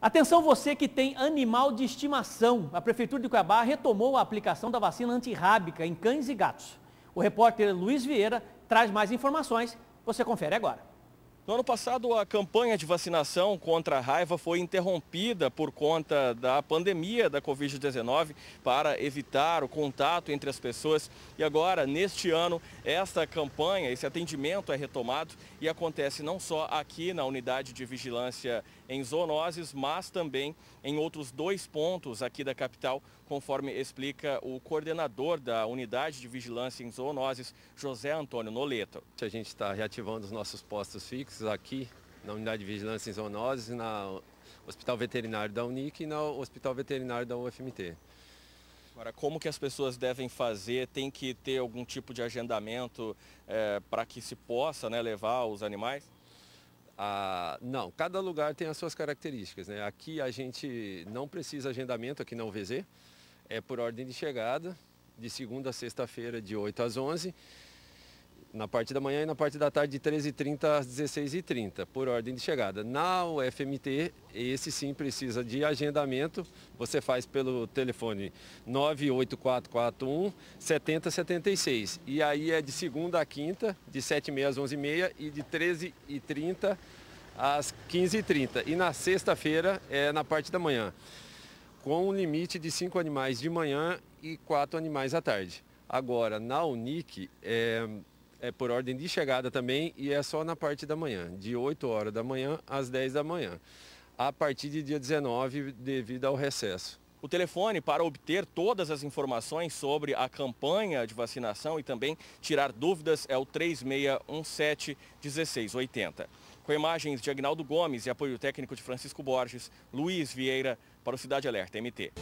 Atenção você que tem animal de estimação. A Prefeitura de Cuiabá retomou a aplicação da vacina antirrábica em cães e gatos. O repórter Luiz Vieira traz mais informações. Você confere agora. No ano passado, a campanha de vacinação contra a raiva foi interrompida por conta da pandemia da Covid-19 para evitar o contato entre as pessoas. E agora, neste ano, esta campanha, esse atendimento é retomado e acontece não só aqui na unidade de vigilância em zoonoses, mas também em outros dois pontos aqui da capital, conforme explica o coordenador da unidade de vigilância em zoonoses, José Antônio Noleto. A gente está reativando os nossos postos fixos médicos aqui na Unidade de Vigilância em Zoonoses, na Hospital Veterinário da Unic e no Hospital Veterinário da UFMT. Agora, como que as pessoas devem fazer? Tem que ter algum tipo de agendamento é, para que se possa né, levar os animais? Ah, não, cada lugar tem as suas características. Né? Aqui a gente não precisa agendamento, aqui na UVZ, é por ordem de chegada, de segunda a sexta-feira, de 8 às 11 na parte da manhã e na parte da tarde de 13h30 às 16h30, por ordem de chegada. Na UFMT, esse sim precisa de agendamento, você faz pelo telefone 98441 7076. E aí é de segunda a quinta, de 7h30 às 11h30 e de 13h30 às 15h30. E na sexta-feira é na parte da manhã, com um limite de 5 animais de manhã e 4 animais à tarde. Agora, na Unic, é, é por ordem de chegada também e é só na parte da manhã, de 8 horas da manhã às 10 da manhã, a partir de dia 19 devido ao recesso. O telefone para obter todas as informações sobre a campanha de vacinação e também tirar dúvidas é o 3617 1680. Com imagens de Agnaldo Gomes e apoio técnico de Francisco Borges, Luiz Vieira para o Cidade Alerta MT.